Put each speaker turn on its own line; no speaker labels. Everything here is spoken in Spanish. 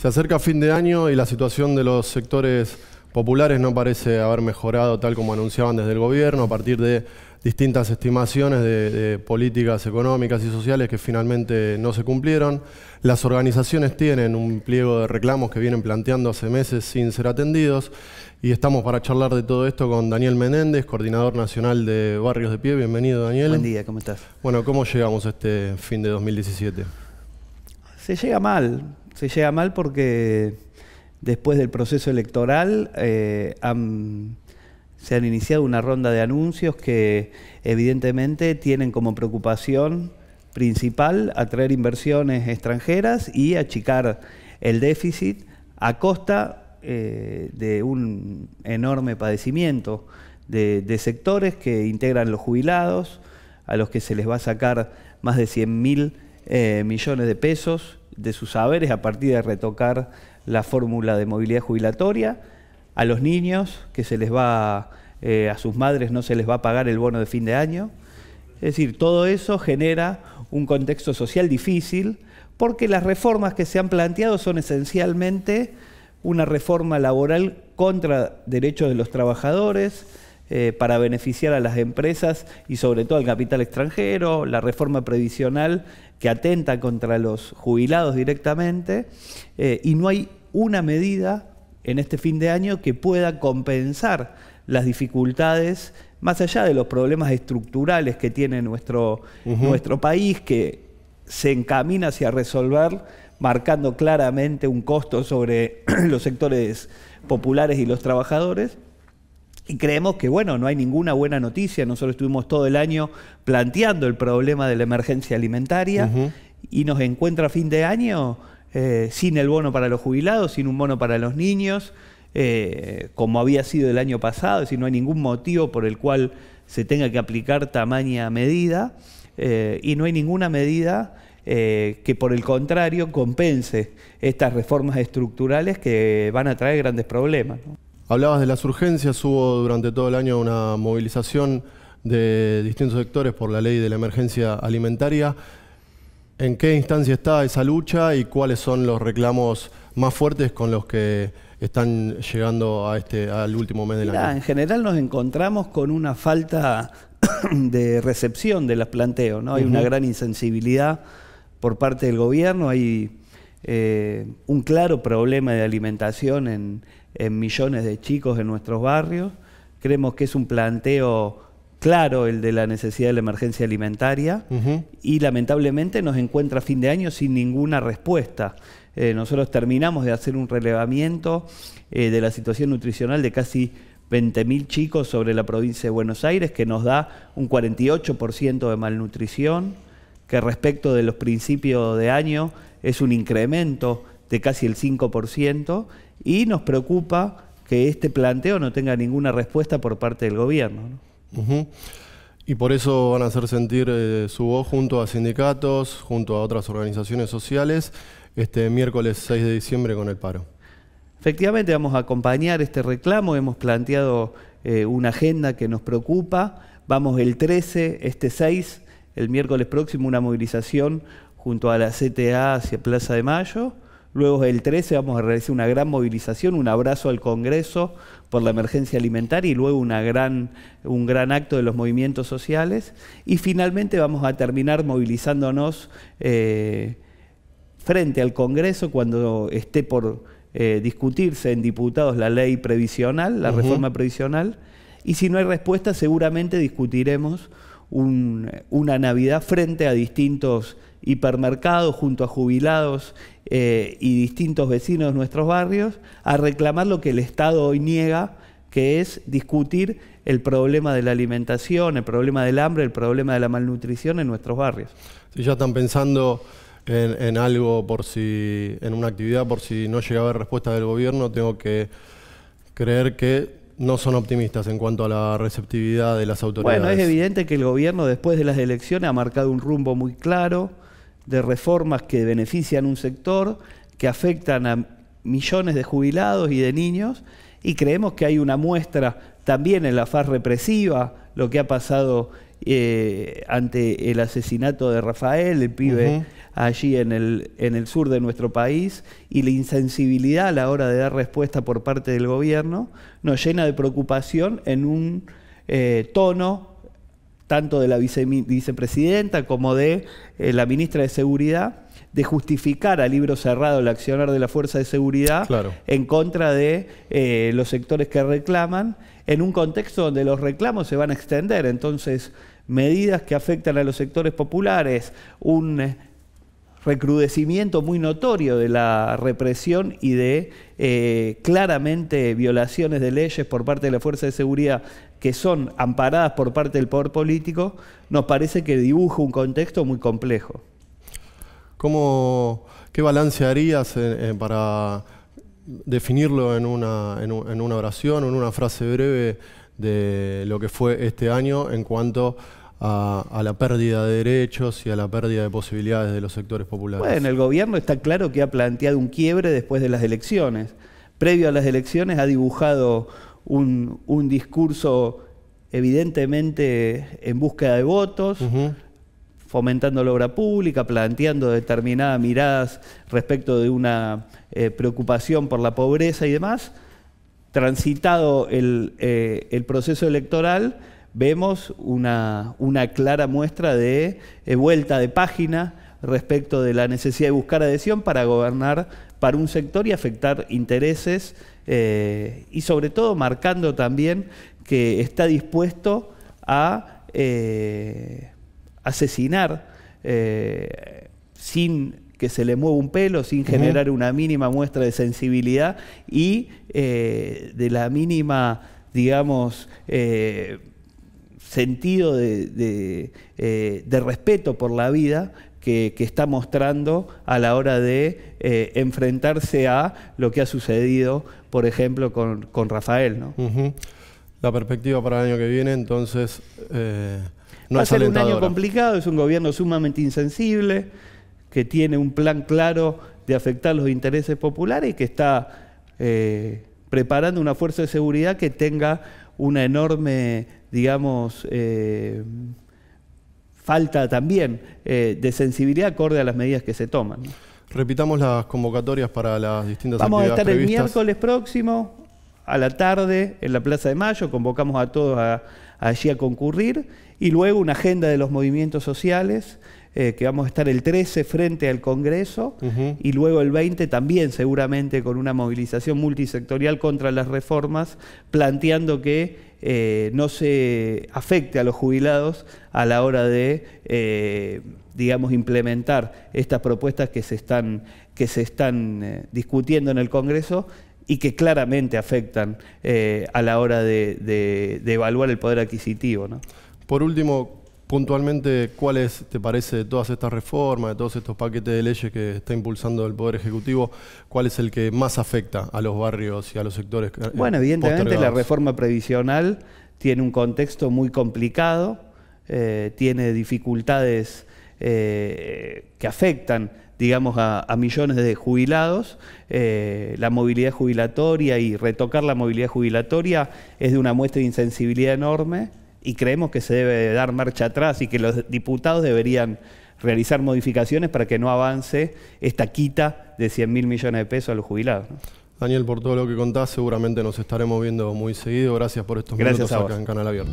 Se acerca fin de año y la situación de los sectores populares no parece haber mejorado tal como anunciaban desde el gobierno a partir de distintas estimaciones de, políticas económicas y sociales que finalmente no se cumplieron. Las organizaciones tienen un pliego de reclamos que vienen planteando hace meses sin ser atendidos y estamos para charlar de todo esto con Daniel Menéndez, coordinador nacional de Barrios de Pie. Bienvenido, Daniel. Buen día, ¿cómo estás? Bueno, ¿cómo llegamos este fin de 2017? Se llega mal, se
llega mal porque después del proceso electoral eh, se han iniciado una ronda de anuncios que evidentemente tienen como preocupación principal atraer inversiones extranjeras y achicar el déficit a costa eh, de un enorme padecimiento de, sectores que integran los jubilados, a los que se les va a sacar más de 100 mil eh, millones de pesos de sus saberes a partir de retocar la fórmula de movilidad jubilatoria, a los niños que se les va, eh, a sus madres no se les va a pagar el bono de fin de año. Es decir, todo eso genera un contexto social difícil porque las reformas que se han planteado son esencialmente una reforma laboral contra derechos de los trabajadores, eh, para beneficiar a las empresas y sobre todo al capital extranjero, la reforma previsional que atenta contra los jubilados directamente, eh, y no hay una medida en este fin de año que pueda compensar las dificultades, más allá de los problemas estructurales que tiene nuestro, nuestro país, que se encamina hacia resolver marcando claramente un costo sobre los sectores populares y los trabajadores, y creemos que, bueno, no hay ninguna buena noticia. Nosotros estuvimos todo el año planteando el problema de la emergencia alimentaria y nos encuentra a fin de año eh, sin el bono para los jubilados, sin un bono para los niños, eh, como había sido el año pasado, es decir, no hay ningún motivo por el cual se tenga que aplicar tamaña medida eh, y no hay ninguna medida que por el contrario compense estas reformas
estructurales que van a traer grandes problemas. Hablabas de las urgencias, hubo durante todo el año una movilización de distintos sectores por la ley de la emergencia alimentaria. ¿En qué instancia está esa lucha y cuáles son los reclamos más fuertes con los que están llegando a este, al último mes del año? En general nos encontramos con una falta de recepción de los planteos,
¿no? Hay una gran insensibilidad por parte del gobierno, hay eh, un claro problema de alimentación en, en millones de chicos en nuestros barrios. Creemos que es un planteo claro el de la necesidad de la emergencia alimentaria y lamentablemente nos encuentra a fin de año sin ninguna respuesta. Eh, nosotros terminamos de hacer un relevamiento eh, de la situación nutricional de casi 20.000 chicos sobre la provincia de Buenos Aires, que nos da un 48% de malnutrición, que respecto de los principios de año es un incremento de casi el 5% y nos preocupa que este planteo no tenga ninguna
respuesta por parte del gobierno. Y por eso van a hacer sentir eh, su voz junto a sindicatos, junto a otras organizaciones sociales, este miércoles 6 de diciembre con el paro. Efectivamente, vamos a acompañar este reclamo, hemos planteado
eh, una agenda que nos preocupa, vamos el 13, este 6, el miércoles próximo, una movilización junto a la CTA hacia Plaza de Mayo. Luego el 13 vamos a realizar una gran movilización, un abrazo al Congreso por la emergencia alimentaria y luego gran, un gran acto de los movimientos sociales. Y finalmente vamos a terminar movilizándonos eh, frente al Congreso cuando esté por eh, discutirse en diputados la ley previsional, la reforma previsional. Y si no hay respuesta seguramente discutiremos una Navidad frente a distintos hipermercados junto a jubilados eh, y distintos vecinos de nuestros barrios a reclamar lo que el Estado hoy niega, que es discutir el problema de la alimentación, el problema del hambre, el problema de la malnutrición en
nuestros barrios. Si ya están pensando en, en algo por si, en una actividad por si no llega a haber respuesta del gobierno, tengo que creer que no son optimistas en cuanto a la receptividad de las autoridades. Bueno, es
evidente que el gobierno después de las elecciones ha marcado un rumbo muy claro de reformas que benefician un sector, que afectan a millones de jubilados y de niños, y creemos que hay una muestra también en la faz represiva, lo que ha pasado eh, ante el asesinato de Rafael, el pibe allí en el, en el sur de nuestro país, y la insensibilidad a la hora de dar respuesta por parte del gobierno, nos llena de preocupación en un eh, tono tanto de la vicepresidenta como de eh, la ministra de Seguridad, de justificar a libro cerrado el accionar de la fuerza de seguridad en contra de eh, los sectores que reclaman, en un contexto donde los reclamos se van a extender. Entonces, medidas que afectan a los sectores populares, un eh, recrudecimiento muy notorio de la represión y de eh, claramente violaciones de leyes por parte de la Fuerza de Seguridad que son amparadas por parte del poder político, nos parece que dibuja un
contexto muy complejo. ¿Qué balance harías eh, eh, para definirlo en una, en, una oración en una frase breve de lo que fue este año en cuanto a, la pérdida de derechos y a la pérdida de posibilidades de los sectores populares. Bueno,
el gobierno está claro que ha planteado un quiebre después de las elecciones. Previo a las elecciones ha dibujado un, discurso evidentemente en búsqueda de votos, fomentando la obra pública, planteando determinadas miradas respecto de una eh, preocupación por la pobreza y demás. Transitado el eh, proceso electoral, vemos una, clara muestra de eh, vuelta de página respecto de la necesidad de buscar adhesión para gobernar para un sector y afectar intereses eh, y sobre todo marcando también que está dispuesto a eh, asesinar sin que se le mueva un pelo, sin generar una mínima muestra de sensibilidad y de la mínima, digamos, sentido de, eh, de, respeto por la vida que, está mostrando a la hora de eh, enfrentarse
a lo que ha sucedido, por ejemplo, con, Rafael. ¿no? La perspectiva para el año que viene, entonces, eh, no Va a ser un año
complicado, es un gobierno sumamente insensible, que tiene un plan claro de afectar los intereses populares y que está preparando una fuerza de seguridad que tenga una enorme digamos, eh, falta también eh, de sensibilidad acorde a las medidas que se toman. Repitamos las convocatorias para las distintas Vamos a estar el miércoles próximo a la tarde en la Plaza de Mayo, convocamos a todos allí a concurrir y luego una agenda de los movimientos sociales eh, que vamos a estar el 13 frente al Congreso y luego el 20 también seguramente con una movilización multisectorial contra las reformas planteando que eh, no se afecte a los jubilados a la hora de, eh, digamos, implementar estas propuestas que se están, que se están eh, discutiendo en el Congreso y que claramente afectan a la hora
de, evaluar el poder adquisitivo. Por último, puntualmente, ¿cuál es, te parece de todas estas reformas, de todos estos paquetes de leyes que está impulsando el Poder Ejecutivo, cuál es el que más afecta a los barrios y a los sectores? Eh, bueno, evidentemente la
reforma previsional tiene un contexto muy complicado, eh, tiene dificultades eh, que afectan digamos, a, millones de jubilados. la movilidad jubilatoria y retocar la movilidad jubilatoria es de una muestra de insensibilidad enorme y creemos que se debe dar marcha atrás y que los diputados deberían realizar modificaciones para que no avance esta quita de 100 mil millones de
pesos a los jubilados. Daniel, por todo lo que contás, seguramente nos estaremos viendo muy seguido. Gracias por estos Gracias minutos acá en Canal Abierto.